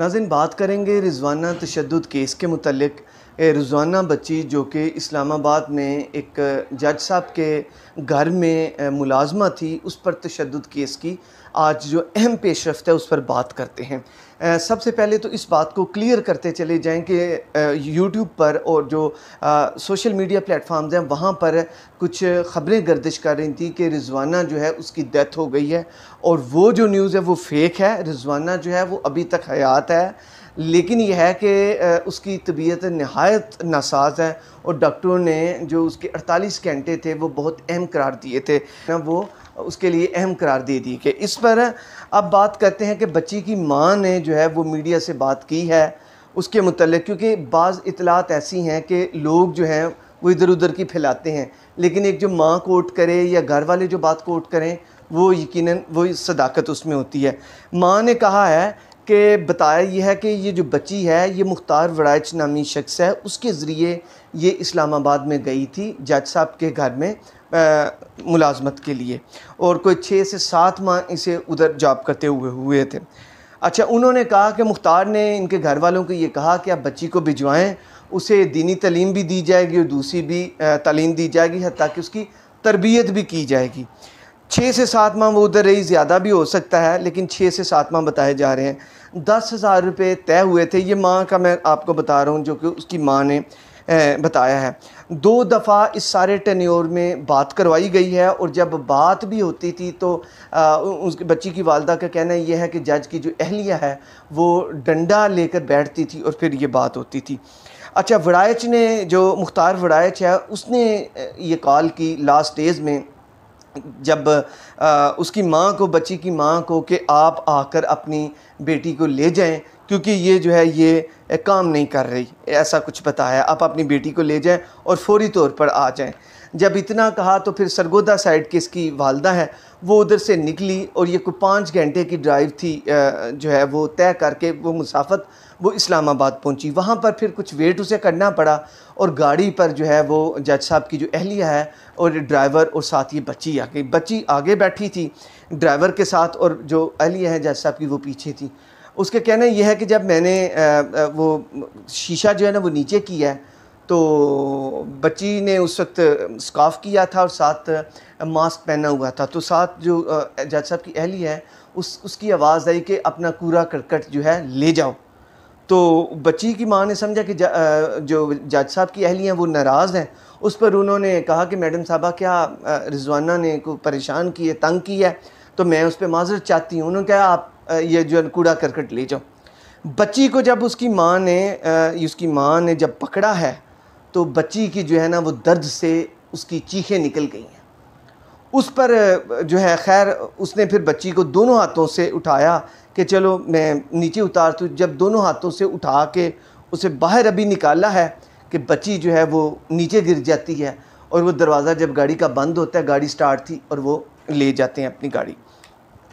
नाजिन बात करेंगे रिजवाना तशद केस के मतलब रिजवाना बच्ची जो कि इस्लामाबाद में एक जज साहब के घर में मुलाजमा थी उस पर तशद केस की आज जो अहम पेशरफ रफ्त है उस पर बात करते हैं सबसे पहले तो इस बात को क्लियर करते चले जाएं कि यूट्यूब पर और जो सोशल मीडिया प्लेटफॉर्म्स हैं वहाँ पर कुछ ख़बरें गर्दिश कर रही थी कि रिजवाना जो है उसकी डेथ हो गई है और वो जो न्यूज़ है वो फेक है रिजवाना जो है वो अभी तक हयात है लेकिन यह है कि उसकी तबीयत नहायत नासाज है और डॉक्टरों ने जो उसके 48 घंटे थे वो बहुत अहम करार दिए थे ना वो उसके लिए अहम करार दे दी कि इस पर अब बात करते हैं कि बच्ची की माँ ने जो है वो मीडिया से बात की है उसके मतलब क्योंकि बाज़ इतलात ऐसी हैं कि लोग जो हैं वो इधर उधर की फैलाते हैं लेकिन एक जो माँ कोट करे या घर वाले जो बात कोट करें वो यकीनन वो सदाकत उसमें होती है माँ ने कहा है के बताया यह है कि ये जो बच्ची है ये मुख्तार वड़ाइच नामी शख्स है उसके ज़रिए ये इस्लामाबाद में गई थी जज साहब के घर में मुलाजमत के लिए और कोई छः से सात माह इसे उधर जॉब करते हुए हुए थे अच्छा उन्होंने कहा कि मुख्तार ने इनके घर वालों को ये कहा कि आप बच्ची को भिजवाएँ उसे दीनी तलीम भी दी जाएगी और दूसरी भी तलीम दी जाएगी ताकि उसकी तरबियत भी की जाएगी छः से सात माह वो उधर रही ज़्यादा भी हो सकता है लेकिन छः से सात माह बताए जा रहे हैं दस हज़ार रुपये तय हुए थे ये माँ का मैं आपको बता रहा हूँ जो कि उसकी माँ ने बताया है दो दफ़ा इस सारे टनियोर में बात करवाई गई है और जब बात भी होती थी तो उस बच्ची की वालदा का कहना यह है कि जज की जो अहलिया है वो डंडा लेकर बैठती थी और फिर ये बात होती थी अच्छा वड़ाइच ने जो मुख्तार वड़ाइच है उसने ये कॉल की लास्ट डेज़ में जब आ, उसकी माँ को बच्ची की माँ को कि आप आकर अपनी बेटी को ले जाएं क्योंकि ये जो है ये काम नहीं कर रही ऐसा कुछ बताया आप अपनी बेटी को ले जाएं और फौरी तौर पर आ जाएं जब इतना कहा तो फिर सरगोदा साइड की इसकी वालदा है वो उधर से निकली और ये कोई पाँच घंटे की ड्राइव थी जो है वो तय करके वो मुसाफत वो इस्लामाबाद पहुंची वहाँ पर फिर कुछ वेट उसे करना पड़ा और गाड़ी पर जो है वो जज साहब की जो अहलिया है और ड्राइवर और साथ ये बच्ची आ गई बच्ची आगे बैठी थी ड्राइवर के साथ और जो अहलिया है जज साहब की वो पीछे थी उसके कहना यह है कि जब मैंने वो शीशा जो है ना वो नीचे किया है तो बच्ची ने उस वक्त स्काफ किया था और साथ मास्क पहना हुआ था तो साथ जो जज साहब की अहली है उस उसकी आवाज़ आई कि अपना कूड़ा करकट जो है ले जाओ तो बच्ची की माँ ने समझा कि जा, जो जज साहब की अहली हैं वो नाराज़ हैं उस पर उन्होंने कहा कि मैडम साहबा क्या रिजवाना ने को परेशान किए तंग किया तो मैं उस पर माजरत चाहती हूँ उन्होंने कहा आप ये जो है कूड़ा करकट ले जाओ बच्ची को जब उसकी माँ ने उसकी माँ ने जब पकड़ा है तो बच्ची की जो है ना वो दर्द से उसकी चीखें निकल गई हैं उस पर जो है खैर उसने फिर बच्ची को दोनों हाथों से उठाया कि चलो मैं नीचे उतार तो जब दोनों हाथों से उठा के उसे बाहर अभी निकाला है कि बच्ची जो है वो नीचे गिर जाती है और वो दरवाज़ा जब गाड़ी का बंद होता है गाड़ी स्टार्ट थी और वो ले जाते हैं अपनी गाड़ी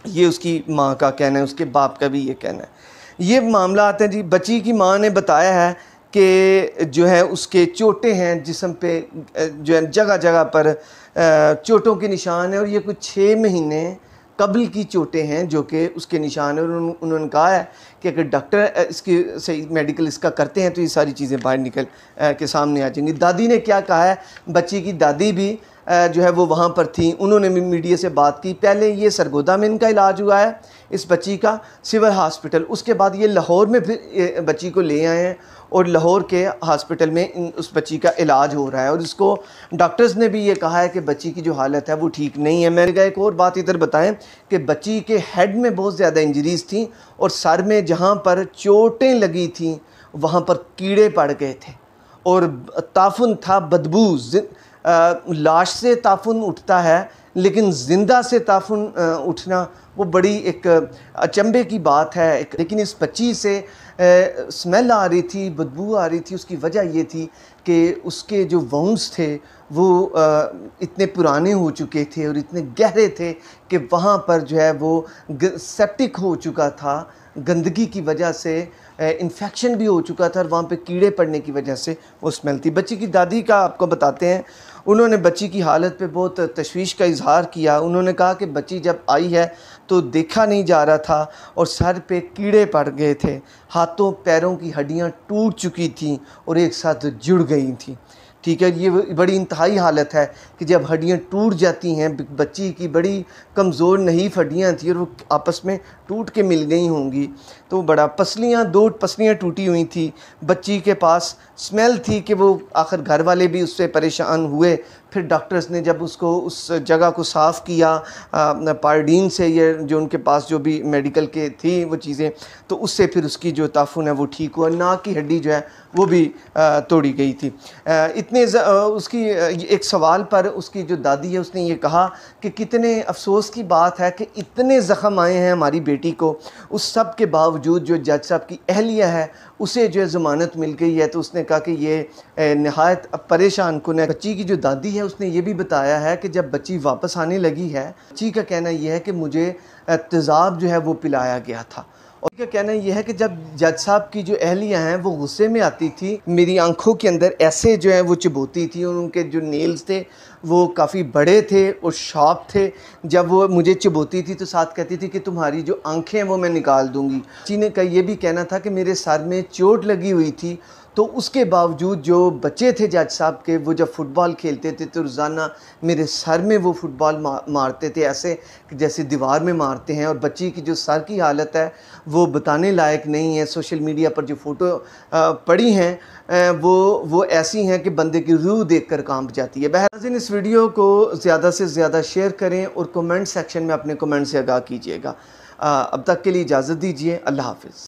ये उसकी माँ का कहना है उसके बाप का भी ये कहना है ये मामला आते हैं जी बच्ची की माँ ने बताया है कि जो है उसके चोटें हैं जिसम पे जो है जगह जगह पर चोटों के निशान हैं और ये कुछ छः महीने कबल की चोटें हैं जो कि उसके निशान हैं और उन, उन्होंने कहा है कि अगर डॉक्टर इसकी सही मेडिकल इसका करते हैं तो ये सारी चीज़ें बाहर निकल के सामने आ जाएंगी दादी ने क्या कहा है बच्ची की दादी भी जो है वो वहाँ पर थी उन्होंने भी मीडिया से बात की पहले ये सरगोदा में इनका इलाज हुआ है इस बच्ची का सिविल हॉस्पिटल उसके बाद ये लाहौर में फिर बच्ची को ले आए हैं और लाहौर के हॉस्पिटल में उस बच्ची का इलाज हो रहा है और इसको डॉक्टर्स ने भी ये कहा है कि बच्ची की जो हालत है वो ठीक नहीं है मैंने कहा एक और बात इधर बताएं कि बच्ची के हेड में बहुत ज़्यादा इंजरीज थी और सर में जहाँ पर चोटें लगी थी वहाँ पर कीड़े पड़ गए थे और ताफुन था बदबू लाश से ताफुन उठता है लेकिन ज़िंदा से ताफुन उठना वो बड़ी एक अचंभे की बात है लेकिन इस बच्ची से स्मेल आ रही थी बदबू आ रही थी उसकी वजह ये थी कि उसके जो वंस थे वो इतने पुराने हो चुके थे और इतने गहरे थे कि वहाँ पर जो है वो सेप्टिक हो चुका था गंदगी की वजह से इन्फेक्शन भी हो चुका था और वहाँ पे कीड़े पड़ने की वजह से वो स्मेल थी बच्ची की दादी का आपको बताते हैं उन्होंने बच्ची की हालत पे बहुत तशवीश का इजहार किया उन्होंने कहा कि बच्ची जब आई है तो देखा नहीं जा रहा था और सर पे कीड़े पड़ गए थे हाथों पैरों की हड्डियां टूट चुकी थीं और एक साथ जुड़ गई थी ठीक है ये बड़ी इंतहाई हालत है कि जब हड्डियाँ टूट जाती हैं बच्ची की बड़ी कमज़ोर नहीं हड्डियाँ थी और वो आपस में टूट के मिल गई होंगी तो बड़ा पसलियाँ दो पसलियाँ टूटी हुई थी बच्ची के पास स्मेल थी कि वो आखिर घर वाले भी उससे परेशान हुए फिर डॉक्टर्स ने जब उसको उस जगह को साफ़ किया पारडीन से ये जो उनके पास जो भी मेडिकल के थी वो चीज़ें तो उससे फिर उसकी जो ताफुन है वो ठीक हुआ नाक की हड्डी जो है वो भी तोड़ी गई थी इतने उसकी एक सवाल पर उसकी जो दादी है उसने ये कहा कि कितने अफसोस की बात है कि इतने ज़ख़म आए हैं हमारी बेटी को उस सब के बावजूद जो जज साहब की अहलिया है उसे जो है ज़मानत मिल गई है तो उसने कहा कि ये नहायत परेशान कन है बच्ची की जो दादी है है उसने ये भी बताया है कि जब बच्ची वापस आने लगी है बच्ची का कहना यह है कि मुझे तेज़ाब जो है वो पिलाया गया था और का कहना यह है कि जब जज साहब की जो अहलियाँ हैं वो गुस्से में आती थी मेरी आंखों के अंदर ऐसे जो है वो चबोती थी और उनके जो नेल्स थे वो काफ़ी बड़े थे और शार्प थे जब वो मुझे चबोती थी तो साथ कहती थी कि तुम्हारी जो आंखें हैं वो मैं निकाल दूंगी चीने का ये भी कहना था कि मेरे सर में चोट लगी हुई थी तो उसके बावजूद जो बच्चे थे जज साहब के वो जब फुटबॉल खेलते थे तो रोज़ाना मेरे सर में वो फुटबॉल मारते थे ऐसे जैसे दीवार में मारते हैं और बच्ची की जो सर की हालत है वो बताने लायक नहीं है सोशल मीडिया पर जो फ़ोटो पड़ी हैं वो वो ऐसी हैं कि बंदे की रूह देख कर काँप जाती है बहराजिन इस वीडियो को ज़्यादा से ज़्यादा शेयर करें और कमेंट सेक्शन में अपने कमेंट से आगाह कीजिएगा अब तक के लिए इजाज़त दीजिए अल्लाह हाफिज़